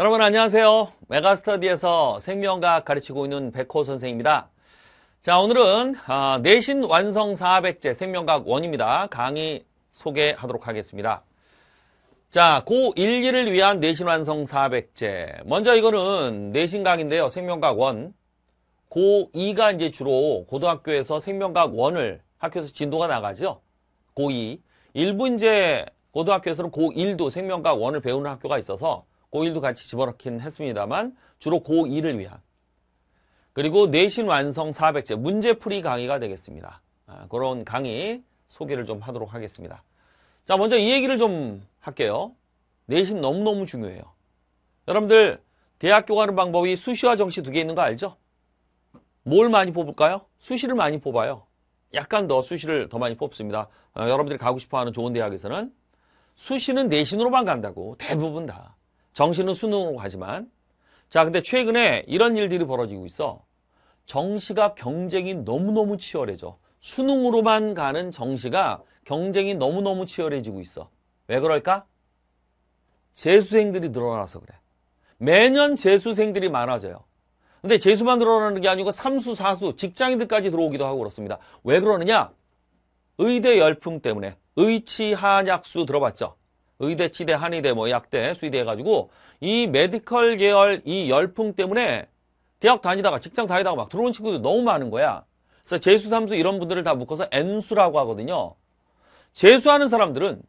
여러분 안녕하세요. 메가스터디에서 생명과학 가르치고 있는 백호 선생입니다. 자 오늘은 아, 내신 완성 400제 생명과학 원입니다. 강의 소개하도록 하겠습니다. 자 고1, 2를 위한 내신 완성 400제 먼저 이거는 내신 강학인데요 생명과학 원 고2가 이제 주로 고등학교에서 생명과학 원을 학교에서 진도가 나가죠. 고2 일부 이제 고등학교에서는 고1도 생명과학 원을 배우는 학교가 있어서 고1도 같이 집어넣기는 했습니다만 주로 고2를 위한 그리고 내신 완성 400제 문제풀이 강의가 되겠습니다. 아, 그런 강의 소개를 좀 하도록 하겠습니다. 자 먼저 이 얘기를 좀 할게요. 내신 너무너무 중요해요. 여러분들 대학교 가는 방법이 수시와 정시 두 개 있는 거 알죠? 뭘 많이 뽑을까요? 수시를 많이 뽑아요. 약간 더 수시를 더 많이 뽑습니다. 어, 여러분들이 가고 싶어하는 좋은 대학에서는 수시는 내신으로만 간다고 대부분 다. 정씨는 수능으로 가지만 자 근데 최근에 이런 일들이 벌어지고 있어. 정시가 경쟁이 너무너무 치열해져. 수능으로만 가는 정시가 경쟁이 너무너무 치열해지고 있어. 왜 그럴까? 재수생들이 늘어나서 그래. 매년 재수생들이 많아져요. 근데 재수만 늘어나는 게 아니고 삼수, 사수, 직장인들까지 들어오기도 하고 그렇습니다. 왜 그러느냐? 의대 열풍 때문에 의치 한약수 들어봤죠? 의대, 치대, 한의대, 뭐 약대, 수의대 해가지고 이 메디컬 계열 이 열풍 때문에 대학 다니다가 직장 다니다가 막 들어온 친구들 너무 많은 거야. 그래서 재수, 삼수 이런 분들을 다 묶어서 N수라고 하거든요. 재수하는 사람들은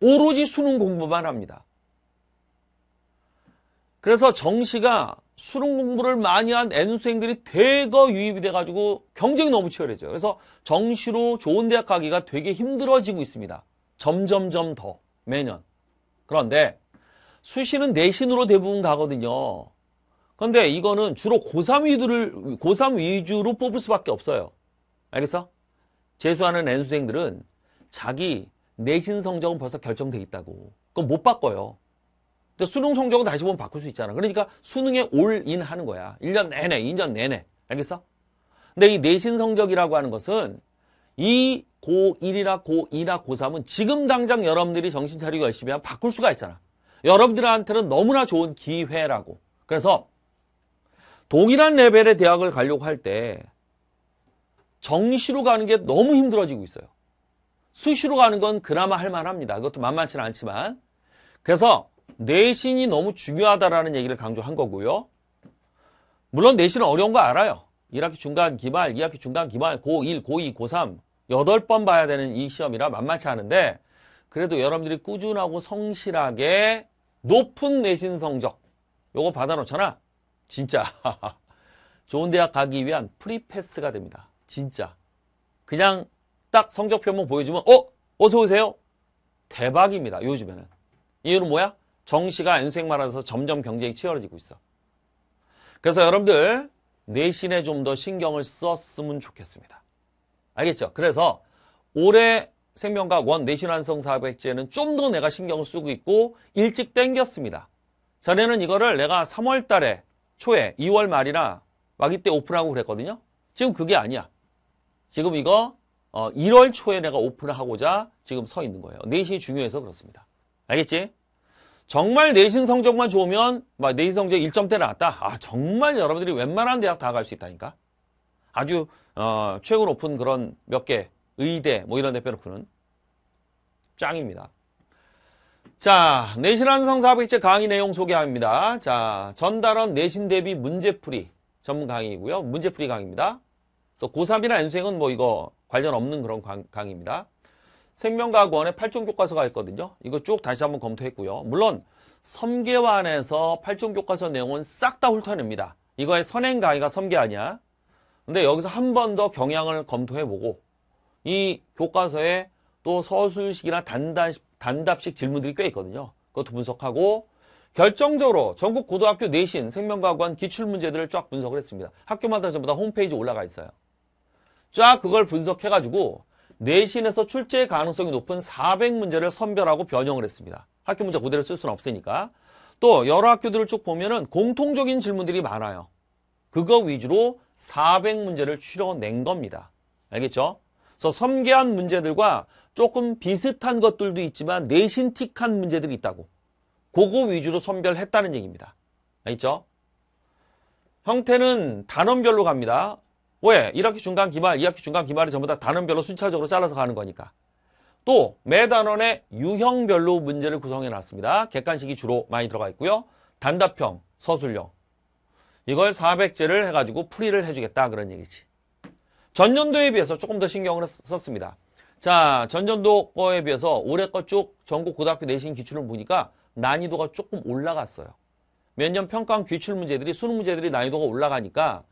오로지 수능 공부만 합니다. 그래서 정시가 수능 공부를 많이 한 N수생들이 대거 유입이 돼가지고 경쟁이 너무 치열해져요. 그래서 정시로 좋은 대학 가기가 되게 힘들어지고 있습니다. 점점점 더. 매년. 그런데 수시는 내신으로 대부분 가거든요. 그런데 이거는 주로 고3 위주를, 고3 위주로 뽑을 수밖에 없어요. 알겠어? 재수하는 N수생들은 자기 내신 성적은 벌써 결정돼 있다고. 그건 못 바꿔요. 근데 수능 성적은 다시 보면 바꿀 수 있잖아. 그러니까 수능에 올인 하는 거야. 1년 내내, 2년 내내. 알겠어? 근데 이 내신 성적이라고 하는 것은 이 고1이나 고2나 고3은 지금 당장 여러분들이 정신 차리고 열심히 하면 바꿀 수가 있잖아. 여러분들한테는 너무나 좋은 기회라고. 그래서 동일한 레벨의 대학을 가려고 할 때 정시로 가는 게 너무 힘들어지고 있어요. 수시로 가는 건 그나마 할만합니다. 그것도 만만치는 않지만. 그래서 내신이 너무 중요하다라는 얘기를 강조한 거고요. 물론 내신은 어려운 거 알아요. 1학기 중간 기말, 2학기 중간 기말, 고1, 고2, 고3 여덟 번 봐야 되는 이 시험이라 만만치 않은데 그래도 여러분들이 꾸준하고 성실하게 높은 내신 성적 요거 받아놓잖아. 진짜 좋은 대학 가기 위한 프리패스가 됩니다. 진짜 그냥 딱 성적표만 보여주면 어? 어서 오세요. 대박입니다. 요즘에는. 이유는 뭐야? 정시가 인생 말아서 점점 경쟁이 치열해지고 있어. 그래서 여러분들 내신에 좀 더 신경을 썼으면 좋겠습니다. 알겠죠? 그래서 올해 생명과 학원 내신환성 사백제는 좀 더 내가 신경을 쓰고 있고 일찍 땡겼습니다. 전에는 이거를 내가 3월 달에 초에 2월 말이나 막이 때 오픈하고 그랬거든요. 지금 그게 아니야. 지금 이거 1월 어, 초에 내가 오픈하고자 지금 서 있는 거예요. 내신이 중요해서 그렇습니다. 알겠지? 정말 내신 성적만 좋으면 막 내신 성적 1점대 나왔다. 아 정말 여러분들이 웬만한 대학 다 갈 수 있다니까. 아주 어, 최고 높은 그런 몇 개 의대 뭐 이런 데 빼놓고는 짱입니다. 자, 내신완성 사업기체 강의 내용 소개합니다. 자, 전달원 내신 대비 문제풀이 전문 강의이고요. 문제풀이 강의입니다. 그래서 고3이나 n 수생은뭐 이거 관련 없는 그런 강, 강의입니다. 생명과학원에 8종 교과서가 있거든요. 이거 쭉 다시 한번 검토했고요. 물론 섬계환에서 8종 교과서 내용은 싹 다 훑어냅니다. 이거의 선행 강의가 섬계 아냐 근데 여기서 한 번 더 경향을 검토해보고 이 교과서에 또 서술식이나 단답식, 단답식 질문들이 꽤 있거든요. 그것도 분석하고 결정적으로 전국 고등학교 내신 생명과학원 기출문제들을 쫙 분석을 했습니다. 학교마다 전부 다 홈페이지 올라가 있어요. 쫙 그걸 분석해가지고 내신에서 출제 가능성이 높은 400문제를 선별하고 변형을 했습니다. 학교 문제 그대로 쓸 수는 없으니까. 또 여러 학교들을 쭉 보면은 공통적인 질문들이 많아요. 그거 위주로 400문제를 추려낸 겁니다. 알겠죠? 그래서 섬계한 문제들과 조금 비슷한 것들도 있지만 내신 틱한 문제들이 있다고. 그거 위주로 선별했다는 얘기입니다. 알겠죠? 형태는 단원별로 갑니다. 왜? 1학기 중간 기말, 2학기 중간 기말이 전부 다 단원별로 순차적으로 잘라서 가는 거니까. 또 매 단원의 유형별로 문제를 구성해 놨습니다. 객관식이 주로 많이 들어가 있고요. 단답형, 서술형, 이걸 400제를 해가지고 풀이를 해주겠다 그런 얘기지. 전년도에 비해서 조금 더 신경을 썼습니다. 자, 전년도 거에 비해서 올해 거 쪽 전국 고등학교 내신 기출을 보니까 난이도가 조금 올라갔어요. 몇 년 평가원 기출 문제들이 수능 문제들이 난이도가 올라가니까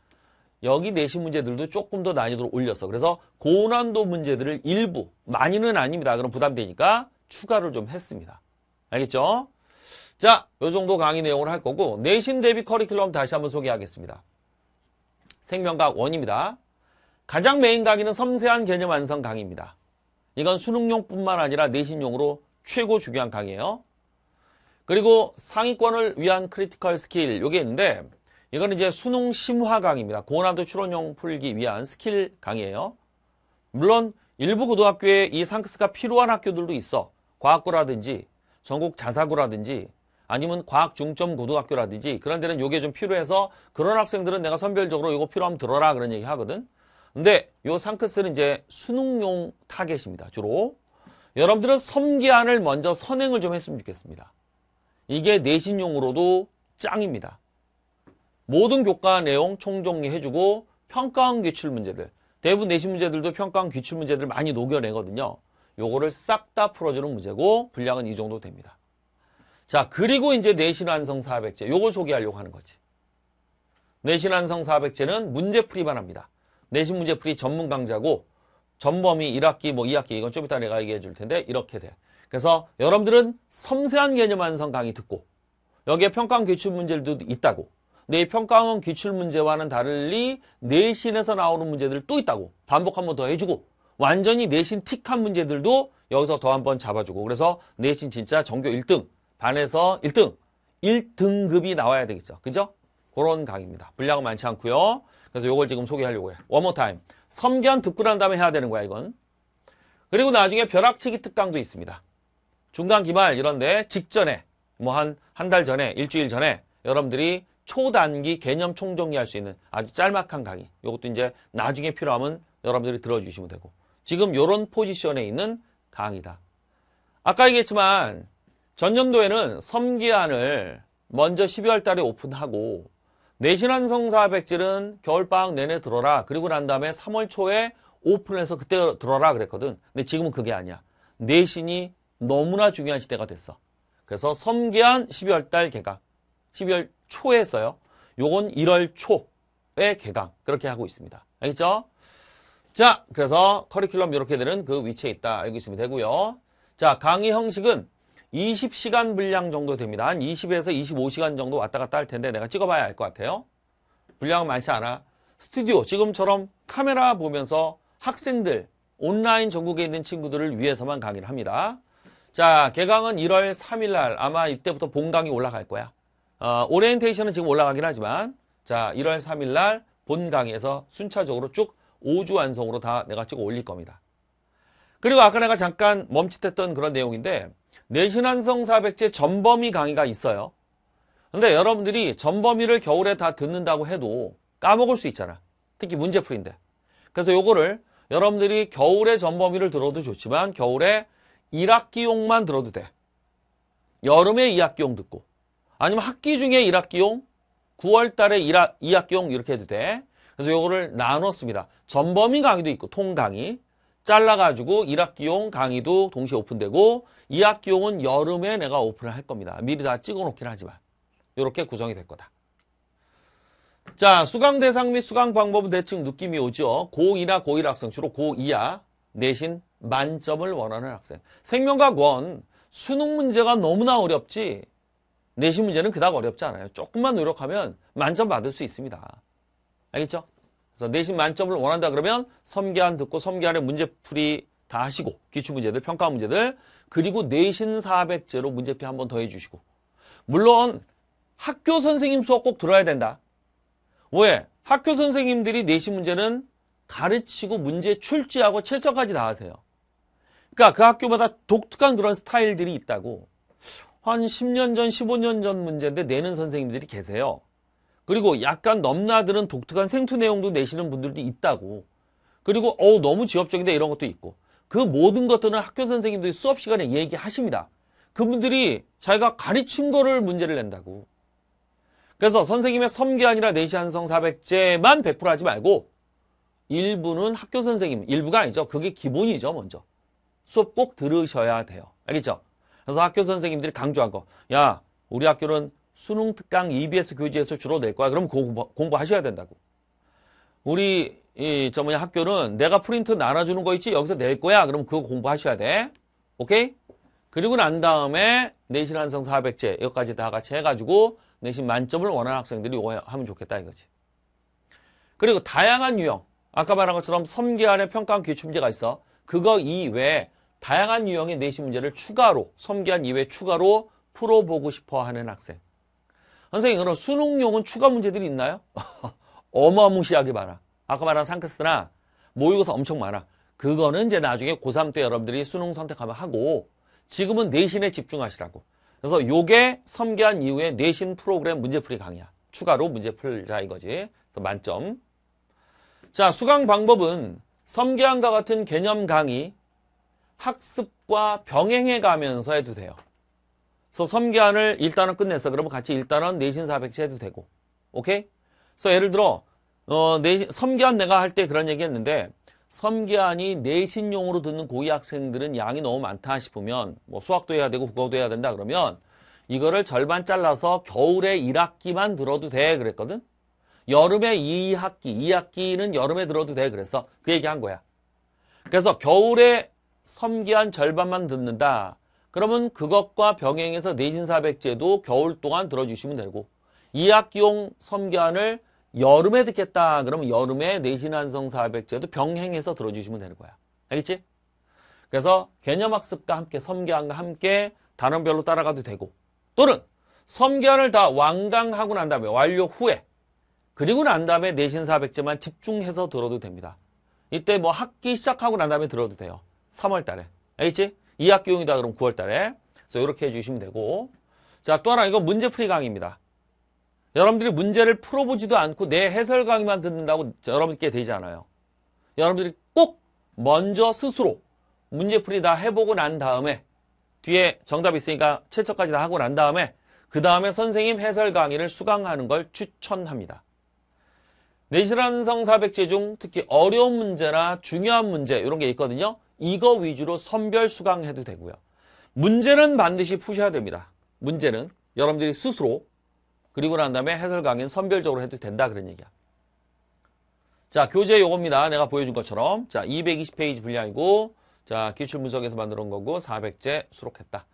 여기 내신 문제들도 조금 더 난이도를 올렸어. 그래서 고난도 문제들을 일부 많이는 아닙니다. 그럼 부담되니까 추가를 좀 했습니다. 알겠죠? 자, 요 정도 강의 내용을 할 거고 내신 대비 커리큘럼 다시 한번 소개하겠습니다. 생명과학 1입니다 가장 메인 강의는 섬세한 개념 완성 강의입니다. 이건 수능용뿐만 아니라 내신용으로 최고 중요한 강의예요. 그리고 상위권을 위한 크리티컬 스킬 요게 있는데 이거는 이제 수능 심화 강의입니다. 고난도 추론용 풀기 위한 스킬 강의예요. 물론 일부 고등학교에 이 상크스가 필요한 학교들도 있어. 과학고라든지 전국 자사고라든지 아니면 과학 중점 고등학교라든지 그런 데는 요게 좀 필요해서 그런 학생들은 내가 선별적으로 이거 필요하면 들어라 그런 얘기 하거든. 근데 요 상크스는 이제 수능용 타겟입니다. 주로 여러분들은 섬기안을 먼저 선행을 좀 했으면 좋겠습니다. 이게 내신용으로도 짱입니다. 모든 교과 내용 총정리해주고 평가원 기출 문제들 대부분 내신 문제들도 평가원 기출 문제들 많이 녹여내거든요. 요거를 싹 다 풀어주는 문제고 분량은 이 정도 됩니다. 자, 그리고 이제 내신완성 400제. 요거 소개하려고 하는 거지. 내신완성 400제는 문제풀이만 합니다. 내신 문제풀이 전문 강좌고 전범위 1학기 뭐 2학기 이건 좀 이따 내가 얘기해 줄 텐데 이렇게 돼. 그래서 여러분들은 섬세한 개념 완성 강의 듣고 여기에 평가원 기출 문제도 들 있다고 근데 이 평가원 기출 문제와는 달리 내신에서 나오는 문제들 또 있다고 반복 한번 더 해주고 완전히 내신 틱한 문제들도 여기서 더 한번 잡아주고 그래서 내신 진짜 전교 1등 반에서 1등, 1등급이 나와야 되겠죠. 그죠? 그런 강의입니다. 분량은 많지 않고요. 그래서 요걸 지금 소개하려고 해요. 원모 타임. 섬견 듣고 난 다음에 해야 되는 거야, 이건. 그리고 나중에 벼락치기 특강도 있습니다. 중간 기말 이런데 직전에 뭐 한 한 달 전에 일주일 전에 여러분들이 초단기 개념 총정리할 수 있는 아주 짤막한 강의 요것도 이제 나중에 필요하면 여러분들이 들어주시면 되고 지금 요런 포지션에 있는 강의다 아까 얘기했지만 전년도에는 섬기안을 먼저 12월 달에 오픈하고 내신한 성사 백질은 겨울방학 내내 들어라 그리고 난 다음에 3월 초에 오픈해서 그때 들어라 그랬거든 근데 지금은 그게 아니야 내신이 너무나 중요한 시대가 됐어 그래서 섬기안 12월 달 개강 12월 초에 했어요 요건 1월 초에 개강 그렇게 하고 있습니다 알겠죠? 자 그래서 커리큘럼 이렇게 되는 그 위치에 있다 알고 있으면 되고요 자 강의 형식은 20시간 분량 정도 됩니다. 한 20에서 25시간 정도 왔다 갔다 할 텐데 내가 찍어봐야 알 것 같아요. 분량은 많지 않아. 스튜디오 지금처럼 카메라 보면서 학생들 온라인 전국에 있는 친구들을 위해서만 강의를 합니다. 자 개강은 1월 3일 날 아마 이때부터 본 강의 올라갈 거야. 어, 오리엔테이션은 지금 올라가긴 하지만 자 1월 3일 날 본 강의에서 순차적으로 쭉 5주 완성으로 다 내가 찍어 올릴 겁니다. 그리고 아까 내가 잠깐 멈칫했던 그런 내용인데 내신환성 사백제 전범위 강의가 있어요. 근데 여러분들이 전범위를 겨울에 다 듣는다고 해도 까먹을 수 있잖아. 특히 문제풀인데. 그래서 요거를 여러분들이 겨울에 전범위를 들어도 좋지만 겨울에 1학기용만 들어도 돼. 여름에 2학기용 듣고 아니면 학기 중에 1학기용 9월 달에 1학, 2학기용 이렇게 해도 돼. 그래서 요거를 나눴습니다. 전범위 강의도 있고 통강의 잘라가지고 1학기용 강의도 동시에 오픈되고 2 학기용은 여름에 내가 오픈을 할 겁니다. 미리 다 찍어놓긴 하지만 이렇게 구성이 될 거다. 자, 수강 대상 및 수강 방법은 대충 느낌이 오죠. 고1이나 고1 학생, 주로 고2야 내신 만점을 원하는 학생. 생명과권, 학 수능 문제가 너무나 어렵지 내신 문제는 그닥 어렵지 않아요. 조금만 노력하면 만점 받을 수 있습니다. 알겠죠? 그래서 내신 만점을 원한다 그러면 섬기안 듣고 섬기안의 문제풀이 다 하시고 기출문제들, 평가 문제들 그리고 내신 400제로 문제표 한번 더 해주시고 물론 학교 선생님 수업 꼭 들어야 된다. 왜? 학교 선생님들이 내신 문제는 가르치고 문제 출제하고 최저까지다 하세요. 그러니까 그 학교마다 독특한 그런 스타일들이 있다고. 한 10년 전, 15년 전 문제인데 내는 선생님들이 계세요. 그리고 약간 넘나드는 독특한 생투 내용도 내시는 분들도 있다고. 그리고 어우 너무 지엽적인데 이런 것도 있고. 그 모든 것들은 학교 선생님들이 수업 시간에 얘기하십니다. 그분들이 자기가 가르친 거를 문제를 낸다고. 그래서 선생님의 섬기 아니라 내시 한성 400제만 100% 하지 말고 일부는 학교 선생님, 일부가 아니죠. 그게 기본이죠, 먼저. 수업 꼭 들으셔야 돼요. 알겠죠? 그래서 학교 선생님들이 강조한 거. 야, 우리 학교는 수능 특강 EBS 교재에서 주로 낼 거야. 그럼 공부, 공부하셔야 된다고. 우리 이저 뭐냐 학교는 내가 프린트 나눠주는 거 있지 여기서 낼 거야 그럼 그거 공부하셔야 돼 오케이 그리고 난 다음에 내신 완성 400제 여기까지 다 같이 해가지고 내신 만점을 원하는 학생들이 이거 하면 좋겠다 이거지 그리고 다양한 유형 아까 말한 것처럼 섬계안에 평가 한 기출문제가 있어 그거 이외에 다양한 유형의 내신 문제를 추가로 섬계안 이외 에 추가로 풀어보고 싶어하는 학생 선생님 그럼 수능용은 추가 문제들이 있나요? 어마무시하게 많아. 아까 말한 상크스나 모의고사 엄청 많아. 그거는 이제 나중에 고3 때 여러분들이 수능 선택하면 하고 지금은 내신에 집중하시라고. 그래서 요게 섬기한 이후에 내신 프로그램 문제풀이 강의야. 추가로 문제 풀자 이거지. 만점. 자, 수강 방법은 섬기한과 같은 개념 강의 학습과 병행해 가면서 해도 돼요. 그래서 섬기한을 일단은끝내서 그러면 같이 일단은 내신 4 0 0시 해도 되고. 오케이? 그래서 예를 들어 어, 내, 섬기한 내가 할 때 그런 얘기 했는데 섬기한이 내신용으로 듣는 고위 학생들은 양이 너무 많다 싶으면 뭐 수학도 해야 되고 국어도 해야 된다 그러면 이거를 절반 잘라서 겨울에 1학기만 들어도 돼 그랬거든. 여름에 2학기, 2학기는 여름에 들어도 돼 그래서 그 얘기 한 거야. 그래서 겨울에 섬기한 절반만 듣는다. 그러면 그것과 병행해서 내신사백제도 겨울 동안 들어주시면 되고 2학기용 섬견을 여름에 듣겠다. 그러면 여름에 내신완성 400제도 병행해서 들어주시면 되는 거야. 알겠지? 그래서 개념학습과 함께 섬견과 함께 단원별로 따라가도 되고 또는 섬견을 다 완강하고 난 다음에 완료 후에 그리고 난 다음에 내신 400제만 집중해서 들어도 됩니다. 이때 뭐 학기 시작하고 난 다음에 들어도 돼요. 3월 달에. 알겠지? 2학기용이다 그럼 9월 달에. 그래서 이렇게 해주시면 되고 자또 하나 이거 문제풀이 강의입니다. 여러분들이 문제를 풀어보지도 않고 내 해설 강의만 듣는다고 여러분께 되잖아요. 여러분들이 꼭 먼저 스스로 문제풀이 다 해보고 난 다음에 뒤에 정답 이 있으니까 최점까지다 하고 난 다음에 그 다음에 선생님 해설 강의를 수강하는 걸 추천합니다. 내실한성 400제 중 특히 어려운 문제나 중요한 문제 이런 게 있거든요. 이거 위주로 선별 수강해도 되고요. 문제는 반드시 푸셔야 됩니다. 문제는 여러분들이 스스로 그리고 난 다음에 해설 강의는 선별적으로 해도 된다 그런 얘기야. 자, 교재 요겁니다. 내가 보여준 것처럼. 자, 220페이지 분량이고 자, 기출 분석에서 만들어 온 거고 400제 수록했다.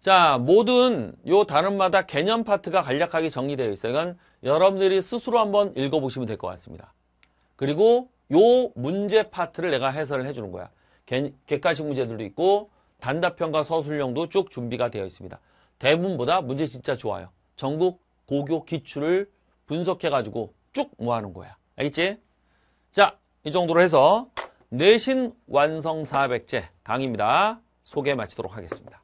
자, 모든 요 단원마다 개념 파트가 간략하게 정리되어 있어요. 이건 여러분들이 스스로 한번 읽어 보시면 될 것 같습니다. 그리고 요 문제 파트를 내가 해설을 해 주는 거야. 객관식 문제들도 있고 단답형과 서술형도 쭉 준비가 되어 있습니다. 대문보다 문제 진짜 좋아요. 전국 고교 기출을 분석해가지고 쭉 모아놓은 거야. 알겠지? 자, 이 정도로 해서 내신 완성 400제 강의입니다. 소개 마치도록 하겠습니다.